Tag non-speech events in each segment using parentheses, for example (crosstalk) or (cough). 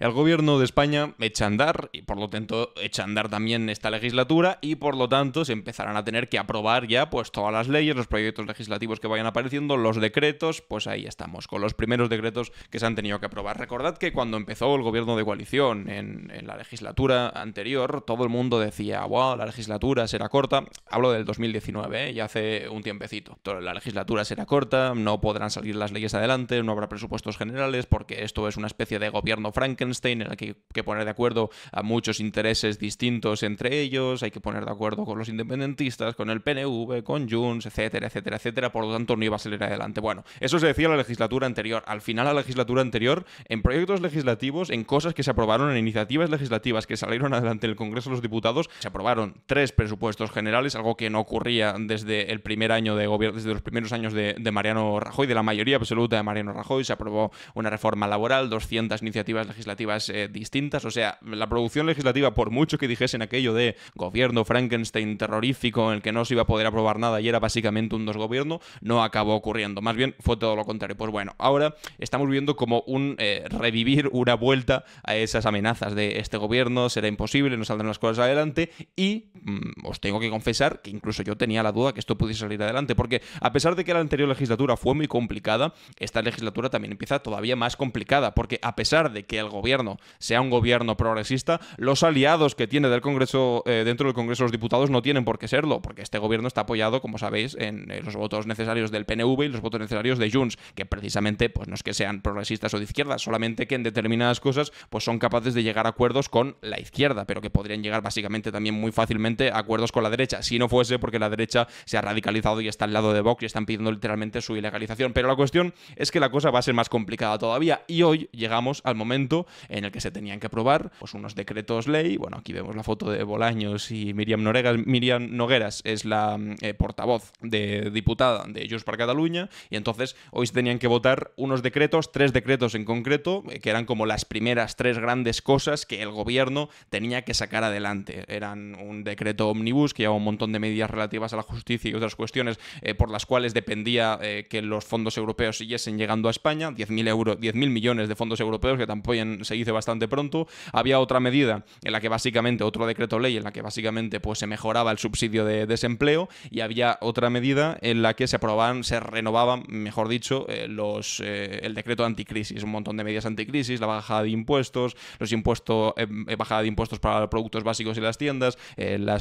El gobierno de España echa a andar y por lo tanto echa a andar también esta legislatura y por lo tanto se empezarán a tener que aprobar ya pues todas las leyes, los proyectos legislativos que vayan apareciendo, los decretos, pues ahí estamos con los primeros decretos que se han tenido que aprobar. Recordad que cuando empezó el gobierno de coalición en, la legislatura anterior, todo el mundo decía, wow, la legislatura será corta. Hablo del 2019, ¿eh? ya hace un tiempecito. La legislatura será corta, no podrán salir las leyes adelante, no habrá presupuestos generales porque esto es una especie de gobierno Franken hay que poner de acuerdo a muchos intereses distintos entre ellos, hay que poner de acuerdo con los independentistas, con el PNV, con Junts, etcétera, etcétera, etcétera, por lo tanto no iba a salir adelante. Bueno, eso se decía la legislatura anterior. Al final, la legislatura anterior, en proyectos legislativos, en cosas que se aprobaron, en iniciativas legislativas que salieron adelante en el Congreso de los Diputados, se aprobaron tres presupuestos generales, algo que no ocurría desde el primer año de gobierno, desde los primeros años de Mariano Rajoy, de la mayoría absoluta de Mariano Rajoy, se aprobó una reforma laboral, 200 iniciativas legislativas eh, distintas. O sea, la producción legislativa, por mucho que dijesen aquello de gobierno Frankenstein terrorífico en el que no se iba a poder aprobar nada y era básicamente un dos gobierno no acabó ocurriendo. Más bien fue todo lo contrario. Pues bueno, ahora estamos viendo como un eh, revivir, una vuelta a esas amenazas de este gobierno, será imposible, no saldrán las cosas adelante y mm, os tengo que confesar que incluso yo tenía la duda que esto pudiese salir adelante, porque a pesar de que la anterior legislatura fue muy complicada, esta legislatura también empieza todavía más complicada, porque a pesar de que el gobierno sea un gobierno progresista, los aliados que tiene del Congreso, eh, dentro del Congreso los Diputados no tienen por qué serlo, porque este gobierno está apoyado, como sabéis, en eh, los votos necesarios del PNV y los votos necesarios de Junts, que precisamente pues no es que sean progresistas o de izquierda, solamente que en determinadas cosas pues son capaces de llegar a acuerdos con la izquierda, pero que podrían llegar básicamente también muy fácilmente a acuerdos con la derecha, si no fuese porque la derecha se ha radicalizado y está al lado de Vox y están pidiendo literalmente su ilegalización. Pero la cuestión es que la cosa va a ser más complicada todavía y hoy llegamos al momento en el que se tenían que aprobar pues, unos decretos ley. Bueno, aquí vemos la foto de Bolaños y Miriam Noregas. Miriam Nogueras es la mm, eh, portavoz de diputada de ellos para Cataluña y entonces hoy se tenían que votar unos decretos, tres decretos en concreto, eh, que eran como las primeras tres grandes cosas que el gobierno tenía que sacar adelante. Eran un decreto omnibus que llevaba un montón de medidas relativas a la justicia y otras cuestiones eh, por las cuales dependía que los fondos europeos siguiesen llegando a España, 10.000 euros, millones de fondos europeos que tampoco se hizo bastante pronto. Había otra medida en la que básicamente, otro decreto ley en la que básicamente pues, se mejoraba el subsidio de desempleo y había otra medida en la que se aprobaban, se renovaban, mejor dicho, eh, los, eh, el decreto anticrisis, un montón de medidas anticrisis, la bajada de impuestos, los impuestos, eh, bajada de impuestos para los productos básicos y las tiendas,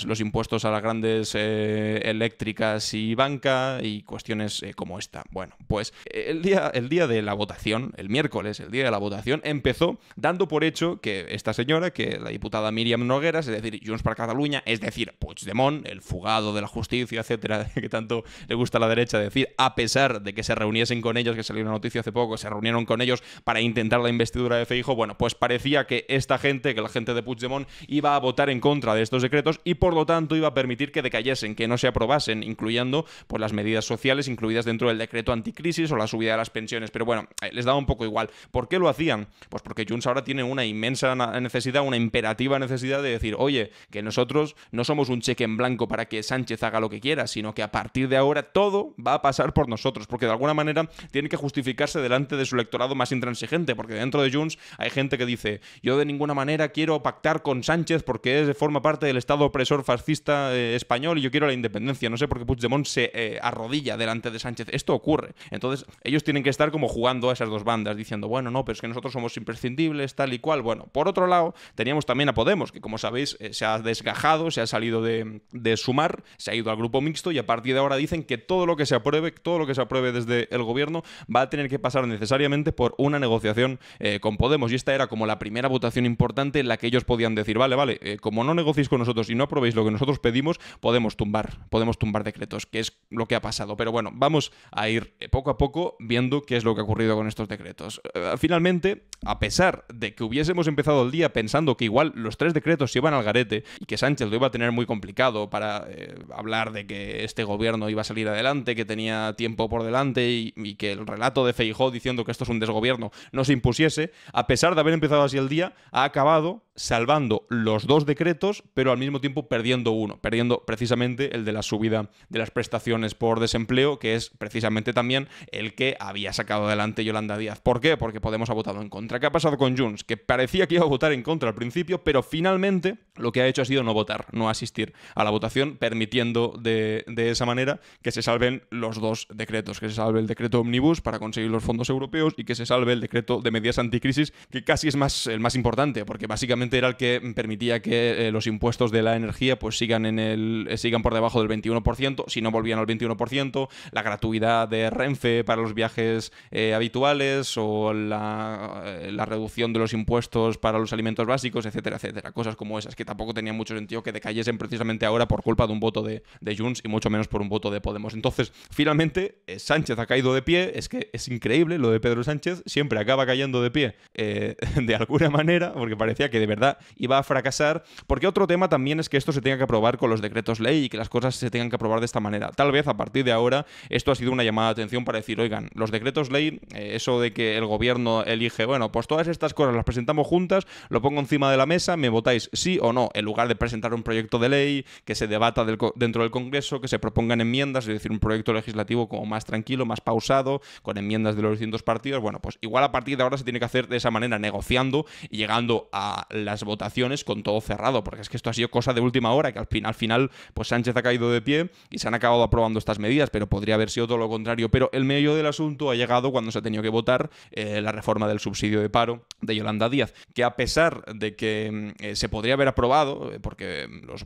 los impuestos a las grandes eléctricas y banca y cuestiones como esta. Bueno, pues el día, el día de la votación, el miércoles, el día de la votación, empezó dando por hecho que esta señora, que la diputada Miriam Noguera, es decir, Junts para Cataluña, es decir, Puigdemont, el fugado de la justicia, etcétera, (laughs) que tanto le gusta a la derecha decir, a pesar de que se reuniesen con ellos, que salió una noticia hace poco, se reunieron con ellos para intentar la investidura de Feijo, bueno, pues parecía que esta gente, que la gente de Puigdemont, iba a votar en contra de estos decretos y por lo tanto iba a permitir que decayesen, que no se aprobasen, incluyendo pues, las medidas sociales incluidas dentro del decreto anticrisis o la subida de las pensiones. Pero bueno, eh, les daba un poco igual. ¿Por qué lo hacían? Pues porque Junts ahora tiene una inmensa necesidad, una imperativa necesidad de decir, oye, que nosotros no somos un cheque en blanco para que Sánchez haga lo que quiera, sino que a partir de ahora todo va a pasar por nosotros, porque de alguna manera tiene que justificarse delante de su electorado más intransigente, porque dentro de Junts hay gente que dice, yo de ninguna manera quiero pactar con Sánchez porque es, forma parte del Estado opresor fascista eh, español y yo quiero la independencia, no sé por qué Puigdemont se eh, arrodilla delante de Sánchez, esto ocurre. Entonces ellos tienen que estar como jugando a esas dos bandas, diciendo, bueno, no, pero es que nosotros somos imprescindibles, tal y cual. Bueno, por otro lado, teníamos también a Podemos, que como sabéis, eh, se ha desgajado, se ha salido de, sumar, se ha ido al grupo mixto y a partir de ahora dicen que todo lo que se apruebe, todo lo que se apruebe desde el gobierno va a tener que pasar necesariamente por una negociación eh, con Podemos. Y esta era como la primera votación importante en la que ellos podían decir, vale, vale, eh, como no negociéis con nosotros y no aprobéis lo que nosotros pedimos, podemos tumbar, podemos tumbar decretos, que es lo que ha pasado. Pero bueno, vamos a ir poco a poco viendo qué es lo que ha ocurrido con estos decretos. Finalmente, a pesar de que hubiésemos empezado el día pensando que igual los tres decretos se iban al garete y que Sánchez lo iba a tener muy complicado para eh, hablar de que este gobierno iba a salir adelante, que tenía tiempo por delante y, que el relato de Feijó diciendo que esto es un desgobierno no se impusiese, a pesar de haber empezado así el día, ha acabado salvando los dos decretos, pero al mismo tiempo perdiendo uno, perdiendo precisamente el de la subida de las prestaciones por desempleo, que es precisamente también el que había sacado adelante Yolanda Díaz. ¿Por qué? Porque Podemos ha votado en contra. ¿Qué ha pasado con que parecía que iba a votar en contra al principio, pero finalmente lo que ha hecho ha sido no votar, no asistir a la votación, permitiendo de, de esa manera que se salven los dos decretos, que se salve el decreto Omnibus para conseguir los fondos europeos y que se salve el decreto de medidas anticrisis, que casi es más, el más importante, porque básicamente era el que permitía que eh, los impuestos de la energía pues sigan, en el, eh, sigan por debajo del 21%, si no volvían al 21%, la gratuidad de Renfe para los viajes eh, habituales o la reducción de los impuestos para los alimentos básicos, etcétera, etcétera. Cosas como esas que tampoco tenía mucho sentido que decayesen precisamente ahora por culpa de un voto de, de Junts y mucho menos por un voto de Podemos. Entonces, finalmente, eh, Sánchez ha caído de pie. Es que es increíble lo de Pedro Sánchez. Siempre acaba cayendo de pie eh, (laughs) de alguna manera porque parecía que de verdad iba a fracasar. Porque otro tema también es que esto se tenga que aprobar con los decretos ley y que las cosas se tengan que aprobar de esta manera. Tal vez a partir de ahora esto ha sido una llamada de atención para decir, oigan, los decretos ley, eh, eso de que el gobierno elige, bueno, pues todas estas cosas las presentamos juntas, lo pongo encima de la mesa, me votáis sí o no, en lugar de presentar un proyecto de ley que se debata dentro del Congreso, que se propongan enmiendas, es decir, un proyecto legislativo como más tranquilo, más pausado, con enmiendas de los distintos partidos. Bueno, pues igual a partir de ahora se tiene que hacer de esa manera, negociando y llegando a las votaciones con todo cerrado, porque es que esto ha sido cosa de última hora, que al, final pues Sánchez ha caído de pie y se han acabado aprobando estas medidas, pero podría haber sido todo lo contrario. Pero el medio del asunto ha llegado cuando se ha tenido que votar eh, la reforma del subsidio de paro de Yolanda Díaz, que a pesar de que mm, eh, se podría haber aprobado, eh, porque mm, los,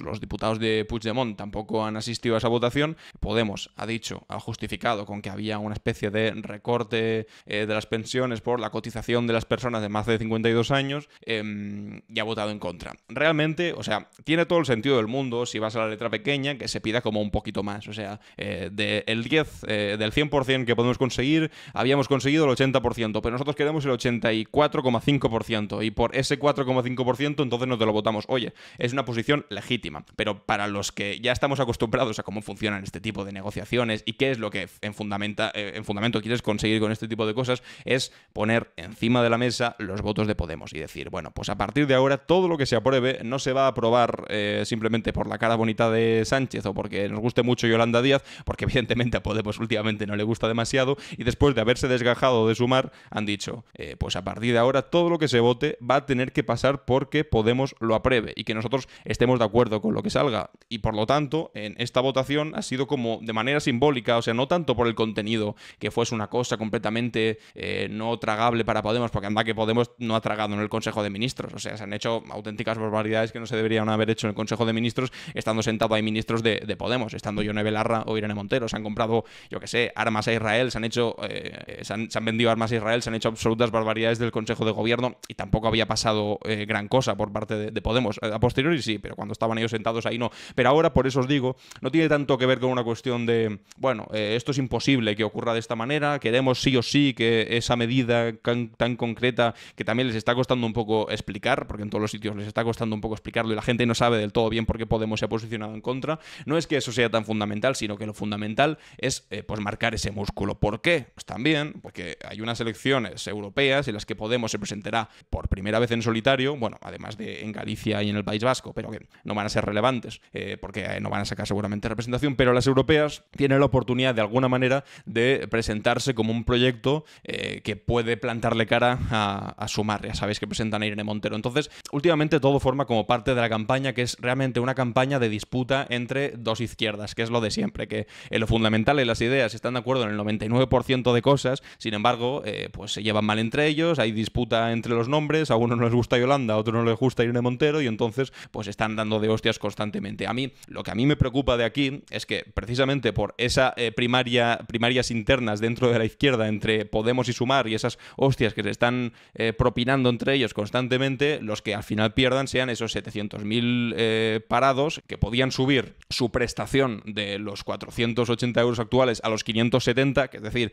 los, diputados de Puigdemont tampoco han asistido a esa votación, Podemos ha dicho, ha justificado con que había una especie de recorte eh, de las pensiones por la cotización de las personas de más de 52 años em, y ha votado en contra. Realmente, o sea, tiene todo el sentido del mundo si vas a la letra pequeña que se pida como un poquito más, o sea, del el 10, del 100% que podemos conseguir, habíamos conseguido el 80%, pero nosotros queremos el y 4,5%. Y por ese 4,5% entonces nos te lo votamos. Oye, es una posición legítima. Pero para los que ya estamos acostumbrados a cómo funcionan este tipo de negociaciones y qué es lo que en, fundamenta, eh, en fundamento quieres conseguir con este tipo de cosas, es poner encima de la mesa los votos de Podemos y decir, bueno, pues a partir de ahora todo lo que se apruebe no se va a aprobar eh, simplemente por la cara bonita de Sánchez o porque nos guste mucho Yolanda Díaz, porque evidentemente a Podemos últimamente no le gusta demasiado, y después de haberse desgajado de sumar, han dicho, eh, pues a partir partir de ahora todo lo que se vote va a tener que pasar porque Podemos lo apruebe y que nosotros estemos de acuerdo con lo que salga. Y por lo tanto, en esta votación ha sido como de manera simbólica, o sea, no tanto por el contenido, que fuese una cosa completamente eh, no tragable para Podemos, porque anda que Podemos no ha tragado en el Consejo de Ministros. O sea, se han hecho auténticas barbaridades que no se deberían haber hecho en el Consejo de Ministros, estando sentado ahí ministros de, Podemos, estando Yone Belarra o Irene Montero. Se han comprado, yo que sé, armas a Israel, se han hecho. Eh, se, han, se, han, vendido armas a Israel, se han hecho absolutas barbaridades de el Consejo de Gobierno y tampoco había pasado eh, gran cosa por parte de, Podemos. Eh, a posteriori sí, pero cuando estaban ellos sentados ahí no. Pero ahora, por eso os digo, no tiene tanto que ver con una cuestión de, bueno, eh, esto es imposible que ocurra de esta manera, queremos sí o sí que esa medida tan, concreta que también les está costando un poco explicar, porque en todos los sitios les está costando un poco explicarlo y la gente no sabe del todo bien por qué Podemos se ha posicionado en contra, no es que eso sea tan fundamental, sino que lo fundamental es pues marcar ese músculo. ¿Por qué? Pues también porque hay unas elecciones europeas en las que Podemos se presentará por primera vez en solitario, bueno, además de en Galicia y en el País Vasco, pero que no van a ser relevantes, eh, porque eh, no van a sacar seguramente representación, pero las europeas tienen la oportunidad de alguna manera de presentarse como un proyecto eh, que puede plantarle cara a, a Sumar, ya sabéis que presentan a Irene Montero. Entonces, últimamente todo forma como parte de la campaña, que es realmente una campaña de disputa entre dos izquierdas, que es lo de siempre, que en lo fundamental y las ideas están de acuerdo en el 99% de cosas, sin embargo, pues se llevan mal entre ellos, hay disputa entre los nombres, a uno no les gusta Yolanda, a otros no les gusta Irene Montero, y entonces pues están dando de hostias constantemente. A mí, lo que a mí me preocupa de aquí es que precisamente por esa eh, primaria, primarias internas dentro de la izquierda entre Podemos y Sumar y esas hostias que se están eh, propinando entre ellos constantemente, los que al final pierdan sean esos 700.000 eh, parados que podían subir su prestación de los 480 euros actuales a los 570, que es decir,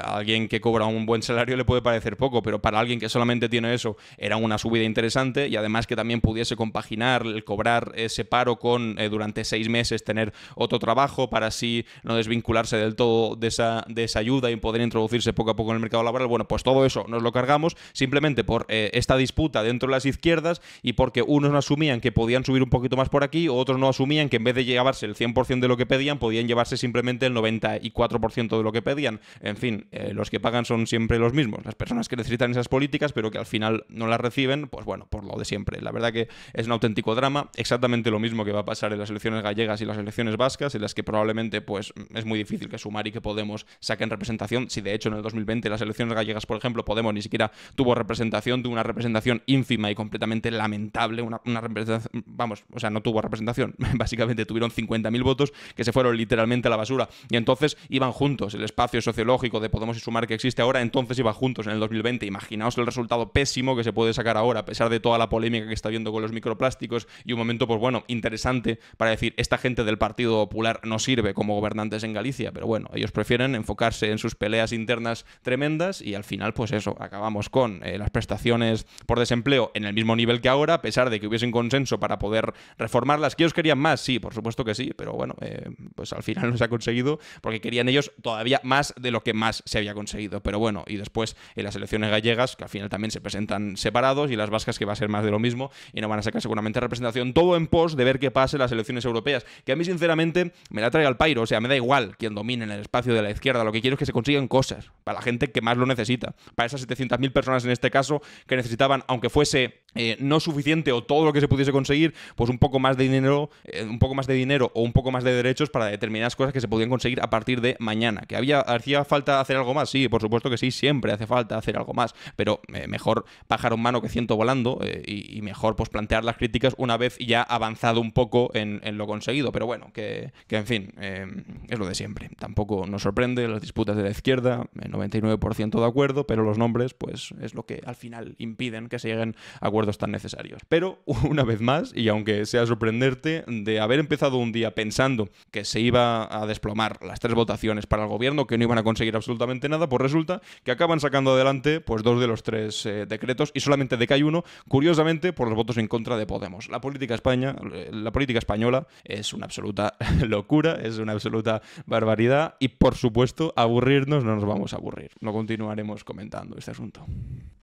a alguien que cobra un buen salario le puede parecer poco, pero para alguien que solamente tiene eso era una subida interesante y además que también pudiese compaginar el cobrar ese paro con eh, durante seis meses tener otro trabajo para así no desvincularse del todo de esa, de ayuda y poder introducirse poco a poco en el mercado laboral. Bueno, pues todo eso nos lo cargamos simplemente por eh, esta disputa dentro de las izquierdas y porque unos no asumían que podían subir un poquito más por aquí, otros no asumían que en vez de llevarse el 100% de lo que pedían, podían llevarse simplemente el 94% de lo que pedían. En fin, eh, los que pagan son siempre los mismos, las personas que necesitan esas políticas, pero que al final no las reciben, pues bueno, por lo de siempre. La verdad que es un auténtico drama, exactamente lo mismo que va a pasar en las elecciones gallegas y las elecciones vascas, en las que probablemente pues es muy difícil que Sumar y que Podemos saquen representación, si de hecho en el 2020 las elecciones gallegas, por ejemplo, Podemos ni siquiera tuvo representación, tuvo una representación ínfima y completamente lamentable, una, representación, vamos, o sea, no tuvo representación, (laughs) básicamente tuvieron 50.000 votos que se fueron literalmente a la basura y entonces iban juntos, el espacio sociológico de Podemos y Sumar que existe ahora, entonces iba juntos en el 2020, imagínate imaginaos el resultado pésimo que se puede sacar ahora, a pesar de toda la polémica que está habiendo con los microplásticos, y un momento, pues bueno, interesante para decir, esta gente del Partido Popular no sirve como gobernantes en Galicia, pero bueno, ellos prefieren enfocarse en sus peleas internas tremendas y al final, pues eso, acabamos con eh, las prestaciones por desempleo en el mismo nivel que ahora, a pesar de que hubiese un consenso para poder reformarlas. ¿Que ellos querían más? Sí, por supuesto que sí, pero bueno, eh, pues al final (laughs) no se ha conseguido porque querían ellos todavía más de lo que más se había conseguido. Pero bueno, y después en las elecciones gallegas que al final también se presentan separados, y las vascas, que va a ser más de lo mismo, y no van a sacar seguramente representación, todo en pos de ver qué pase las elecciones europeas, que a mí sinceramente me la trae al pairo, o sea, me da igual quien domine en el espacio de la izquierda, lo que quiero es que se consigan cosas, para la gente que más lo necesita. Para esas 700.000 personas en este caso que necesitaban, aunque fuese eh, no suficiente o todo lo que se pudiese conseguir, pues un poco más de dinero, eh, un poco más de dinero o un poco más de derechos para determinadas cosas que se podían conseguir a partir de mañana. Que había hacía falta hacer algo más, sí, por supuesto que sí, siempre hace falta hacer algo más, pero eh, mejor pájaro en mano que ciento volando y, mejor pues plantear las críticas una vez ya avanzado un poco en, lo conseguido. Pero bueno, que, que en fin, es lo de siempre. Tampoco nos sorprende las disputas de la izquierda. 99% de acuerdo, pero los nombres, pues es lo que al final impiden que se lleguen acuerdos tan necesarios. Pero (laughs) una vez más, y aunque sea sorprenderte, de haber empezado un día pensando que se iba a desplomar las tres votaciones para el gobierno, que no iban a conseguir absolutamente nada, pues resulta que acaban sacando adelante pues dos de los tres eh, decretos y solamente decae uno, curiosamente, por los votos en contra de Podemos. La política España, eh, la política española es una absoluta (laughs) locura, es una absoluta barbaridad y por supuesto aburrirnos no nos vamos a no continuaremos comentando este asunto.